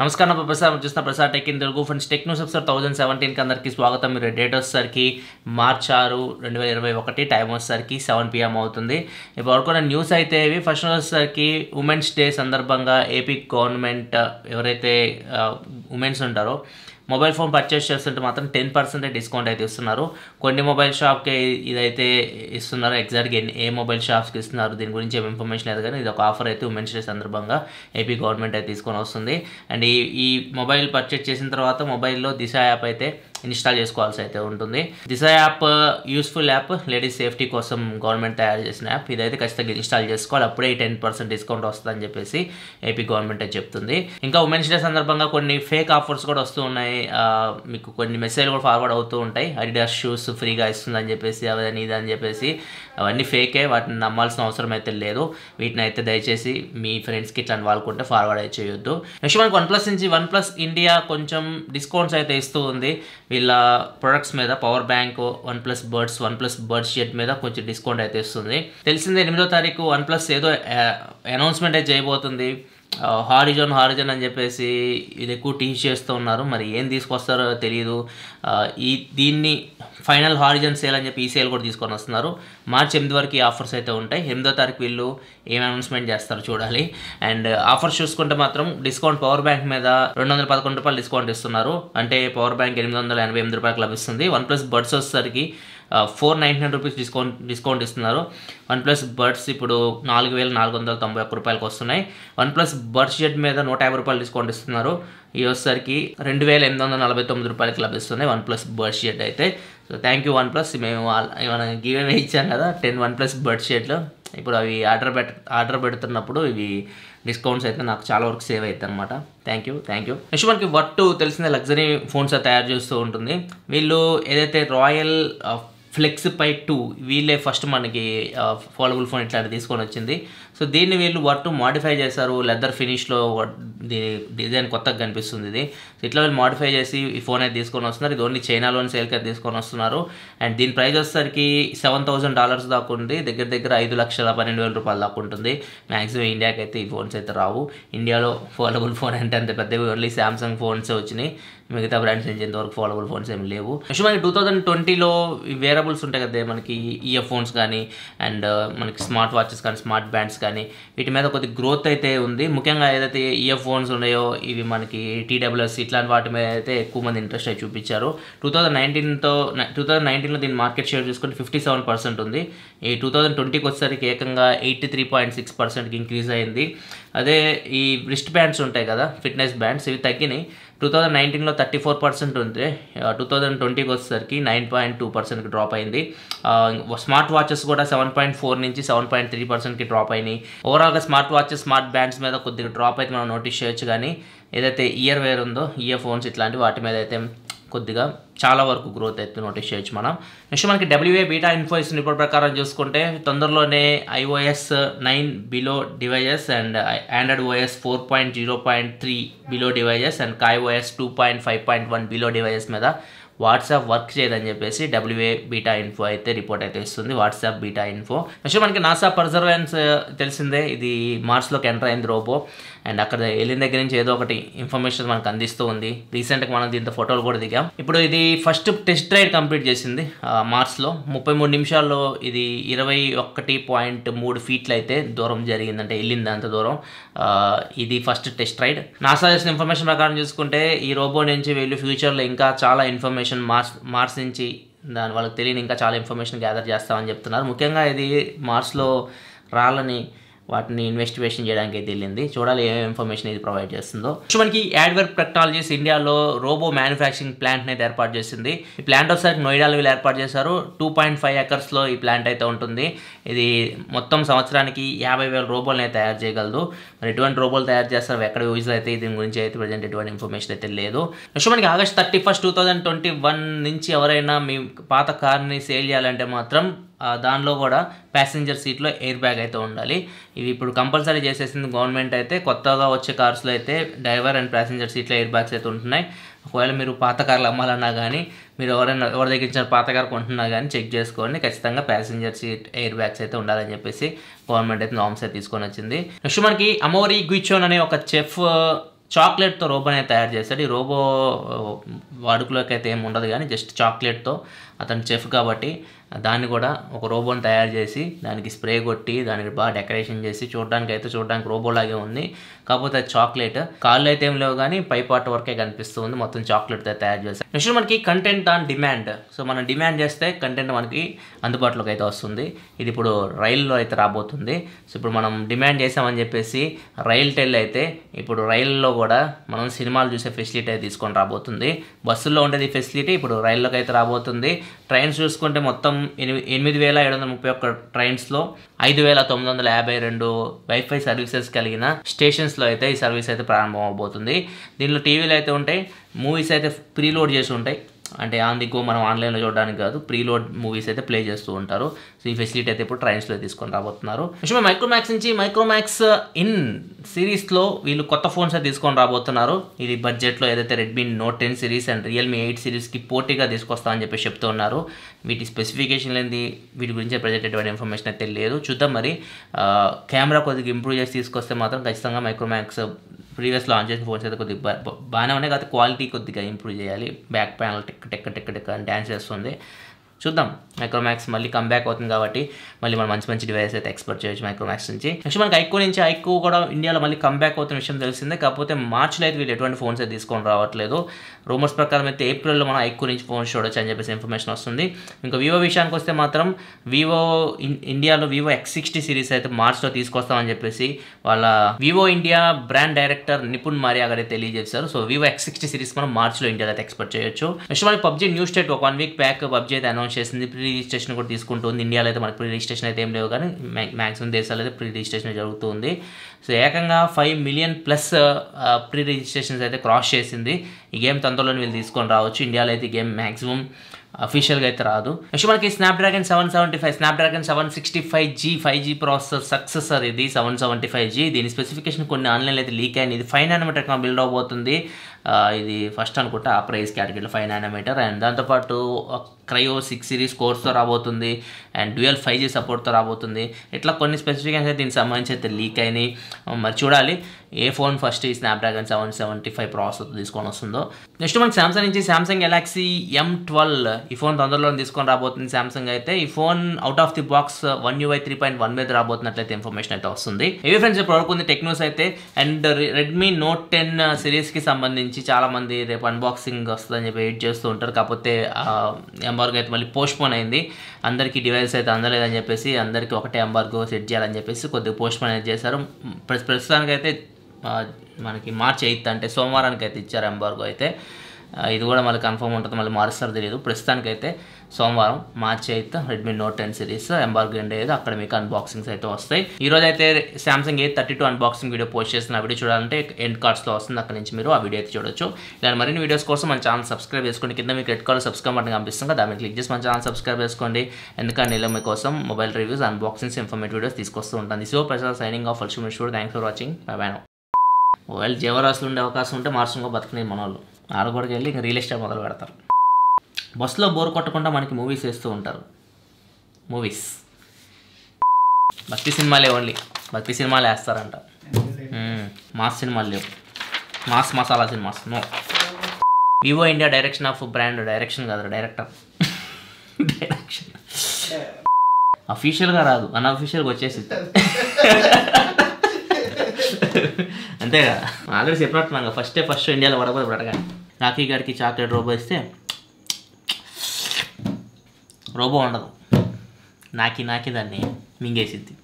నమస్కారం ప్రసాద్ చూస్తున్న Prasad tech in Telugu friends tech news episode thousand సెవెంటీన్కి అందరికీ స్వాగతం మీరు డేట్ వచ్చేసరికి మార్చ్ ఆరు రెండు వేల ఇరవై ఒకటి టైం వచ్చేసరికి సెవెన్ పిఎం అవుతుంది ఇప్పుడు వరకు న్యూస్ అయితే ఇవి ఫస్ట్ వచ్చేసరికి ఉమెన్స్ డే సందర్భంగా ఏపీ గవర్నమెంట్ ఎవరైతే ఉమెన్స్ ఉంటారో మొబైల్ ఫోన్ పర్చేస్ చేస్తుంటే మాత్రం టెన్ పర్సెంటే డిస్కౌంట్ అయితే ఇస్తున్నారు కొన్ని మొబైల్ షాప్కి ఇదైతే ఇస్తున్నారు ఎగ్జాక్ట్గా ఏ మొబైల్ షాప్స్కి ఇస్తున్నారు దీని గురించి ఏమి ఇన్ఫర్మేషన్ లేదు కానీ ఇది ఒక ఆఫర్ అయితే ఉమెన్స్ డే సందర్భంగా ఏపీ గవర్నమెంట్ అయితే తీసుకొని వస్తుంది అండ్ ఈ ఈ మొబైల్ పర్చేస్ చేసిన తర్వాత మొబైల్లో దిశ యాప్ అయితే ఇన్స్టాల్ చేసుకోవాల్సి అయితే ఉంటుంది Disha app useful app ladies safety కోసం గవర్నమెంట్ తయారు చేసిన యాప్ ఇదైతే ఖచ్చితంగా ఇన్స్టాల్ చేసుకోవాలి అప్పుడే టెన్ పర్సెంట్ డిస్కౌంట్ అని చెప్పేసి ఏపీ గవర్నమెంట్ చెప్తుంది ఇంకా ఉమెన్స్ డే సందర్భంగా కొన్ని ఫేక్ ఆఫర్స్ కూడా వస్తూ ఉన్నాయి మీకు కొన్ని మెసేజ్ కూడా ఫార్వర్డ్ అవుతూ ఉంటాయి అడిడాస్ షూస్ ఫ్రీగా ఇస్తుంది అని చెప్పేసి అవన్నీ అని చెప్పేసి అవన్నీ ఫేకే వాటిని నమ్మాల్సిన అవసరం అయితే లేదు వీటిని అయితే దయచేసి మీ ఫ్రెండ్స్కి ఇట్లా వాళ్ళకుంటే ఫార్వర్డ్ అయితే చేయొద్దు నెక్స్ట్ మనకి వన్ ప్లస్ నుంచి వన్ ప్లస్ ఇండియా కొంచెం డిస్కౌంట్స్ అయితే ఇస్తూ ఉంది వీళ్ళ ప్రొడక్ట్స్ మీద power bank one plus buds one plus buds షెడ్ మీద కొంచెం డిస్కౌంట్ అయితే ఇస్తుంది తెలిసింది ఎనిమిదో తారీఖు వన్ ప్లస్ ఏదో అనౌన్స్మెంట్ eh, అయితే చేయబోతుంది హారిజన్ హారిజన్ అని చెప్పేసి ఇది ఎక్కువ టీచ్ చేస్తూ ఉన్నారు మరి ఏం తీసుకొస్తారో తెలియదు ఈ దీన్ని ఫైనల్ హారిజన్ సేల్ అని చెప్పి ఈ సేల్ కూడా తీసుకొని వస్తున్నారు మార్చ్ ఎనిమిది వరకు ఈ ఆఫర్స్ అయితే ఉంటాయి ఎనిమిదో తారీఖు వీళ్ళు ఏం అనౌన్స్మెంట్ చేస్తారు చూడాలి అండ్ ఆఫర్స్ చూసుకుంటే మాత్రం డిస్కౌంట్ పవర్ బ్యాంక్ మీద రెండు వందల పదకొండు రూపాయలు డిస్కౌంట్ ఇస్తున్నారు అంటే పవర్ బ్యాంక్ ఎనిమిది వందల ఎనభై ఎనిమిది రూపాయలకు లభిస్తుంది వన్ ప్లస్ బడ్స్ వచ్చేసరికి four ninety nine rupees discount discount ఇస్తున్నారు వన్ ప్లస్ బర్డ్స్ ఇప్పుడు నాలుగు వేల నాలుగు వందల తొంభై ఒక్క రూపాయలకు వస్తున్నాయి వన్ ప్లస్ బర్డ్స్ మీద నూట యాభై రూపాయలు డిస్కౌంట్ ఇస్తున్నారు ఇవి వచ్చేసరికి రెండు వేల ఎనిమిది వందల నలభై తొమ్మిది రూపాయలకి లభిస్తున్నాయి వన్ ప్లస్ బర్డ్ షెడ్ అయితే so thank you one plus మేము ఏమైనా గివెన్ ఇచ్చాం కదా టెన్ వన్ ప్లస్ బర్డ్ షెడ్లో ఇప్పుడు అవి ఆర్డర్ పెట్ ఆర్డర్ పెడుతున్నప్పుడు ఇవి డిస్కౌంట్స్ అయితే నాకు చాలా వరకు సేవ్ అవుతుంది అనమాట thank you thank you next మనకి వట్టు తెలిసిన లగ్జరీ ఫోన్స్ తయారు చేస్తూ ఉంటుంది వీళ్ళు ఏదైతే రాయల్ ఫ్లెక్స్ పై టూ వీళ్ళే ఫస్ట్ మనకి ఫోల్డబుల్ ఫోన్ ఇట్లాంటి తీసుకొని వచ్చింది సో దీన్ని వీళ్ళు వర్క్ మాడిఫై చేశారు లెదర్ ఫినిష్లో డిజైన్ కొత్తగా కనిపిస్తుంది ఇది ఇట్లా వీళ్ళు మాడిఫై చేసి ఈ ఫోన్ అయితే తీసుకొని వస్తున్నారు ఇది ఓన్లీ చైనాలోని సేల్కి అయితే తీసుకొని వస్తున్నారు అండ్ దీని ప్రైస్ వచ్చేసరికి సెవెన్ థౌసండ్ డాలర్స్ దాకా ఉంది దగ్గర దగ్గర ఐదు లక్షల పన్నెండు వేల రూపాయల దాకా ఉంటుంది మ్యాక్సిమం ఇండియాకి అయితే ఈ ఫోన్స్ అయితే రావు ఇండియాలో ఫోలబుల్ ఫోన్ అంటే అంత పెద్దవి ఓన్లీ శాంసంగ్ ఫోన్స్ వచ్చినాయి మిగతా బ్రాండ్స్ నుంచి ఇంతవరకు ఫోల్డబుల్ ఫోన్స్ ఏమి లేవు మనకి టూ థౌజండ్ ట్వంటీలో వేరబుల్స్ ఉంటాయి కదా మనకి ఇయర్ ఫోన్స్ కానీ అండ్ uh, మనకి స్మార్ట్ వాచెస్ కానీ స్మార్ట్ బ్యాండ్స్ కానీ కానీ వీటి మీద కొద్ది గ్రోత్ అయితే ఉంది ముఖ్యంగా ఏదైతే ఇయర్ ఫోన్స్ ఉన్నాయో ఇవి మనకి టీడబ్ల్యూఎస్ ఇట్లాంటి వాటి మీద అయితే ఎక్కువ మంది ఇంట్రెస్ట్ అయితే చూపించారు టూ థౌజండ్ నైన్టీన్తో టూ థౌజండ్ నైన్టీన్లో దీని మార్కెట్ షేర్ చూసుకుంటే ఫిఫ్టీ సెవెన్ పర్సెంట్ ఉంది ఈ టూ థౌజండ్ ట్వంటీకి వచ్చేసరికి ఏకంగా ఎయిటీ త్రీ పాయింట్ సిక్స్ పర్సెంట్కి ఇంక్రీజ్ అయింది అదే ఈ రిస్ట్ బ్యాండ్స్ ఉంటాయి కదా ఫిట్నెస్ బ్యాండ్స్ ఇవి తగ్గినాయి టూ థౌజండ్ నైన్టీన్లో థర్టీ ఫోర్ పర్సెంట్ ఉంటే టూ థౌజండ్ ట్వంటీకి వచ్చేసరికి నైన్ పాయింట్ టూ పర్సెంట్కి డ్రాప్ అయింది స్మార్ట్ వాచెస్ కూడా సెవెన్ పాయింట్ ఫోర్ నుంచి సెవెన్ పాయింట్ త్రీ పర్సెంట్కి డ్రాప్ అయినాయి ఓవరాల్గా స్మార్ట్ వాచెస్ స్మార్ట్ బ్యాండ్స్ మీద కొద్దిగా డ్రాప్ అయితే మనం నోటీస్ చేయొచ్చు కానీ ఏదైతే ఇయర్ వేర్ ఉందో ఇయర్ ఫోన్స్ ఇట్లాంటి వాటి మీద అయితే కొద్దిగా చాలా వరకు గ్రోత్ అయితే నోటీస్ చేయొచ్చు మనం నెక్స్ట్ మనకి డబ్ల్యూఏ బీటా ఇన్ఫోయిస్ రిపోర్ట్ ప్రకారం చూసుకుంటే తొందరలోనే iOS nine below devices and Android OS four point zero point three below devices and Kai OS two point five point one below devices మీద వాట్సాప్ వర్క్ చేయదని చెప్పేసి WA beta info అయితే report అయితే ఇస్తుంది WhatsApp beta info next మనకి NASA Perseverance uh, తెలిసిందే ఇది మార్స్లోకి ఎంటర్ అయింది రోబో అండ్ అక్కడ వెళ్ళిన దగ్గర నుంచి ఏదో ఒకటి ఇన్ఫర్మేషన్ మనకు అందిస్తూ ఉంది రీసెంట్గా మనం దీంతో ఫోటోలు కూడా దిగాం ఇప్పుడు ఇది ఫస్ట్ టెస్ట్ రైడ్ కంప్లీట్ చేసింది మార్స్లో uh, ముప్పై మూడు నిమిషాల్లో ఇది ఇరవై ఒకటి పాయింట్ మూడు ఫీట్లు అయితే దూరం జరిగిందంటే వెళ్ళింది అంత దూరం uh, ఇది ఫస్ట్ టెస్ట్ రైడ్ నాసా చేసిన ఇన్ఫర్మేషన్ ప్రకారం చూసుకుంటే ఈ రోబో నుంచి వీళ్ళు ఫ్యూచర్లో ఇంకా చాలా ఇన్ఫర్మేషన్ ఇన్ఫర్మేషన్ మార్స్ మార్స్ నుంచి దాని వాళ్ళకి తెలియని ఇంకా చాలా ఇన్ఫర్మేషన్ గ్యాదర్ చేస్తామని చెప్తున్నారు ముఖ్యంగా ఇది మార్స్లో రాళ్ళని వాటిని ఇన్వెస్టిగేషన్ చేయడానికి అయితే వెళ్ళింది చూడాలి ఏ ఇన్ఫర్మేషన్ ఇది ప్రొవైడ్ చేస్తుందో మనకి యాడ్వేర్ టెక్నాలజీస్ ఇండియాలో రోబో మ్యానుఫ్యాక్చరింగ్ ప్లాంట్ అయితే ఏర్పాటు చేసింది ఈ ప్లాంట్ ఒకసారి నోయిడాలో వీళ్ళు ఏర్పాటు చేశారు టూ పాయింట్ ఫైవ్ ఎకర్స్లో ఈ ప్లాంట్ అయితే ఉంటుంది ఇది మొత్తం సంవత్సరానికి యాభై వేల రోబోలు అయితే తయారు చేయగలదు మరి ఎటువంటి రోబోలు తయారు చేస్తారు ఎక్కడ యూజ్ అయితే దీని గురించి అయితే ప్రజెంట్ ఎటువంటి ఇన్ఫర్మేషన్ అయితే లేదు నెక్స్ట్ మనకి August thirty first two thousand twenty one నుంచి ఎవరైనా మీ పాత కార్ని సేల్ చేయాలంటే మాత్రం దానిలో కూడా ప్యాసింజర్ సీట్లో ఎయిర్ బ్యాగ్ అయితే ఉండాలి ఇవి ఇప్పుడు కంపల్సరీ చేసేసింది గవర్నమెంట్ అయితే కొత్తగా వచ్చే కార్స్లో అయితే డ్రైవర్ అండ్ ప్యాసింజర్ సీట్లో ఎయిర్ బ్యాగ్స్ అయితే ఉంటున్నాయి ఒకవేళ మీరు పాత కార్లు అమ్మాలన్నా కానీ మీరు ఎవరైనా ఎవరి దగ్గర ఇచ్చిన పాత కార్ కొంటున్నా కానీ చెక్ చేసుకోండి ఖచ్చితంగా ప్యాసింజర్ సీట్ ఎయిర్ బ్యాగ్స్ అయితే ఉండాలని చెప్పేసి గవర్నమెంట్ అయితే నామ్స్ అయితే తీసుకొని వచ్చింది నెక్స్ట్ మనకి అమోరీ గుచ్చోన్ అనే ఒక చెఫ్ చాక్లెట్తో రోబో అనేది తయారు చేస్తాడు ఈ రోబో వాడుకలోకి అయితే ఏమి ఉండదు కానీ జస్ట్ చాక్లెట్తో అతను చెఫ్ కాబట్టి దాన్ని కూడా ఒక రోబోని తయారు చేసి దానికి స్ప్రే కొట్టి దానికి బాగా డెకరేషన్ చేసి చూడడానికి అయితే చూడడానికి రోబోలాగే ఉంది కాకపోతే చాక్లెట్ కాళ్ళు అయితే ఏం లేవు కానీ పై పార్ట్ వరకే కనిపిస్తుంది మొత్తం అయితే తయారు చేసి నెక్స్ట్ మనకి కంటెంట్ ఆన్ డిమాండ్ సో మనం డిమాండ్ చేస్తే కంటెంట్ మనకి అందుబాటులోకి అయితే వస్తుంది ఇది ఇప్పుడు రైల్లో అయితే రాబోతుంది సో ఇప్పుడు మనం డిమాండ్ చేసామని చెప్పేసి రైల్ టెల్ అయితే ఇప్పుడు రైల్లో కూడా మనం సినిమాలు చూసే ఫెసిలిటీ అయితే తీసుకొని రాబోతుంది బస్సుల్లో ఉండేది ఫెసిలిటీ ఇప్పుడు రైల్లోకి అయితే రాబోతుంది ట్రైన్స్ చూసుకుంటే మొత్తం ఎనిమిది ఎనిమిది వేల ఏడు వందల ముప్పై ఒక్క ట్రైన్స్లో ఐదు వేల తొమ్మిది వందల యాభై రెండు వైఫై సర్వీసెస్ కలిగిన స్టేషన్స్లో అయితే ఈ సర్వీస్ అయితే ప్రారంభం అవబోతుంది దీనిలో టీవీలు అయితే ఉంటాయి మూవీస్ అయితే ప్రీలోడ్ చేసి ఉంటాయి అంటే ఆన్ ది గో మనం ఆన్లైన్లో చూడడానికి కాదు ప్రీలోడ్ మూవీస్ అయితే ప్లే చేస్తూ ఉంటారు సో ఈ ఫెసిలిటీ అయితే ఇప్పుడు ట్రైన్స్లో తీసుకొని రాబోతున్నారు నిజమే మైక్రోమాక్స్ నుంచి మైక్రోమాక్స్ ఇన్ సిరీస్లో వీళ్ళు కొత్త ఫోన్స్ అయితే తీసుకొని రాబోతున్నారు ఇది బడ్జెట్లో ఏదైతే Redmi Note ten series and Realme eight సిరీస్కి పోటీగా తీసుకొస్తామని చెప్పేసి చెప్తూ ఉన్నారు వీటి స్పెసిఫికేషన్ ఏంది వీటి గురించి ప్రజెంట్ ఎటువంటి ఇన్ఫర్మేషన్ అయితే లేదు చూద్దాం మరి కెమెరా కొద్దిగా ఇంప్రూవ్ చేసి తీసుకొస్తే మాత్రం ఖచ్చితంగా మైక్రోమాక్స్ ప్రీవియస్ లాంచ్ చేసిన ఫోన్స్ అయితే కొద్దిగా బాగానే ఉన్నాయి కాకపోతే క్వాలిటీ కొద్దిగా ఇంప్రూవ్ చేయాలి back panel tech tech tech tech అని డ్యాన్స్ చేస్తుంది చూద్దాం మైక్రోమాక్స్ మళ్ళీ కంబ్యాక్ అవుతుంది కాబట్టి మళ్ళీ మనం మంచి మంచి డివైస్ అయితే ఎక్స్పోర్ట్ చేయొచ్చు మైక్రోమాక్స్ నుంచి నెక్స్ట్ మనకి ఐకో నుంచి ఐకో కూడా ఇండియాలో మళ్ళీ కంబ్యాక్ అవుతున్న విషయం తెలిసిందే కాకపోతే మార్చ్లో అయితే వీళ్ళు ఎటువంటి ఫోన్స్ అయితే తీసుకొని రావట్లేదు రూమర్స్ ప్రకారం అయితే ఏప్రిల్లో మనం ఐకో నుంచి ఫోన్స్ చూడొచ్చు అని చెప్పేసి ఇన్ఫర్మేషన్ వస్తుంది ఇంకా వివో విషయానికి వస్తే మాత్రం వివో ఇండియాలో వివో ఎక్స్ సిక్స్టీ సిరీస్ అయితే మార్చ్లో తీసుకొస్తామని చెప్పేసి వాళ్ళ Vivo India brand director Nipun Marya గారు తెలియజేశారు so Vivo X sixty series మనం మార్చ్లో ఇండియాలో అయితే ఎక్స్పోర్ట్ చేయొచ్చు నెక్స్ట్ మనకి పబ్జీ న్యూ స్టేట్ ఒక వన్ వీక్ బ్యాక్ పబ్జీ అయితే అనౌన్స్ చేసింది ప్రీ రిజిస్ట్రేషన్ కూడా తీసుకుంటుంది ఇండియాలో అయితే మనకు ప్రీ రిజిస్ట్రేషన్ అయితే ఏం లేవు కానీ మ్యాక్సిమం దేశాలు అయితే ప్రీ రిజిస్ట్రేషన్ జరుగుతుంది సో ఏకంగా five million plus pre registrations అయితే క్రాస్ చేసింది ఈ గేమ్ తొందరలో వీళ్ళు తీసుకొని రావచ్చు ఇండియాలో అయితే గేమ్ మ్యాక్సిమం అఫీషియల్గా అయితే రాదు నెక్స్ట్ మనకి Snapdragon seven seventy five Snapdragon seven sixty five G five G processor successor ఇది సెవెన్ సెవెంటీ ఫైవ్ జీ దీని స్పెసిఫికేషన్ కొన్ని ఆన్లైన్ అయితే లీక్ అయింది ఇది ఫైవ్ నానోమీటర్ బిల్డ్ అవబోతుంది ఇది ఫస్ట్ అనుకుంటా ఆ ప్రైస్ కేటగిరీలో ఫైవ్ నానోమీటర్ అండ్ దాంతోపాటు క్రయో సిక్స్ సిరీస్ కోర్స్తో రాబోతుంది అండ్ డ్యూఎల్ ఫైవ్ జీ సపోర్ట్తో రాబోతుంది ఇట్లా కొన్ని స్పెసిఫికేషన్స్ అయితే దీనికి సంబంధించి అయితే లీక్ అయినాయి మరి చూడాలి ఏ ఫోన్ ఫస్ట్ ఈ Snapdragon seven seventy five process తీసుకొని వస్తుందో నెక్స్ట్ మనకి శాంసంగ్ నుంచి శాంసంగ్ గెలాక్సీ ఎం ట్వెల్వ్ ఈ ఫోన్ తొందరలో తీసుకొని రాబోతుంది శాంసంగ్ అయితే ఈ phone out of the box one UI three point one మీద రాబోతున్నట్లయితే ఇన్ఫర్మేషన్ అయితే వస్తుంది ఏవి ఫ్రెండ్స్ ప్రొడక్ట్ ఉంది టెక్నోస్ అయితే అండ్ రెడ్మీ నోట్ టెన్ సిరీస్కి సంబంధించి చాలామంది రేపు అన్బాక్సింగ్ వస్తుందని చెప్పి వెయిట్ చేస్తూ ఉంటారు కాకపోతే ఎంబార్గో అయితే మళ్ళీ పోస్ట్పోన్ అయింది అందరికీ డివైస్ అయితే అందలేదని చెప్పేసి అందరికీ ఒకటే ఎంబార్గో సెట్ చేయాలని చెప్పేసి కొద్దిగా పోస్ట్పోన్ అయితే చేశారు ప్రస్తుతానికైతే మనకి మార్చి ఎయిత్ అంటే సోమవారానికి అయితే ఇచ్చారు ఎంబార్గో అయితే ఇది కూడా మళ్ళీ కన్ఫర్మ్ ఉంటుంది మళ్ళీ మారుస్తారు తెలియదు ప్రస్తుతానికైతే సోమవారం మార్చి అయితే Redmi Note ten series embargo end అయ్యేది అక్కడ మీకు అన్బాక్సింగ్స్ అయితే వస్తాయి ఈ రోజు అయితే Samsung A thirty two unboxing video post చేసిన వీడియో చూడాలంటే ఎండ్ కార్డ్స్లో వస్తుంది అక్కడ నుంచి మీరు ఆ వీడియో అయితే చూడొచ్చు ఇలాంటి మరిన్ని వీడియోస్ కోసం మన ఛానల్ సబ్స్క్రైబ్ చేసుకోండి కింద మీకు రెడ్ కార్డ్ సబ్స్క్రైబ్ బటన్ కనిపిస్తుంది కదా దాన్ని క్లిక్ చేసి మన ఛానల్ సబ్స్క్రైబ్ చేసుకోండి ఎందుకంటే ఇలా మీకోసం mobile reviews unboxings informative videos తీసుకొస్తూ ఉంటుంది సో ప్రసాద్ సైనింగ్ ఆఫ్ ఫల్షూ మిష్ thanks for watching bye bye ఒకవేళ జీవరాశులు ఉండే అవకాశం ఉంటే మార్చుకో బతకనే మనోళ్ళు నాలుగోడికి వెళ్ళి ఇంకా రియల్ ఎస్టేట్ మొదలు పెడతారు బస్సులో బోర్ కొట్టకుండా మనకి మూవీస్ వేస్తూ ఉంటారు మూవీస్ భక్తి సినిమాలే ఓన్లీ భక్తి సినిమాలు వేస్తారంట మాస్ సినిమాలు లేవు mass masala cinemas no Vivo India direction of brand direction కాదు డైరెక్టర్ డైరెక్షన్ అఫీషియల్గా రాదు అన్అఫీషియల్గా వచ్చేసి అంతే కదా ఆల్రెడీ చెప్పినట్టున్నాను ఫస్టే ఫస్ట్ ఇండియాలో పడకూడదు పడగా రాఖీ గారికి చాక్లెట్ రోబో ఇస్తే రోబో ఉండదు నాకి నాకి దాన్ని మింగేసిద్ది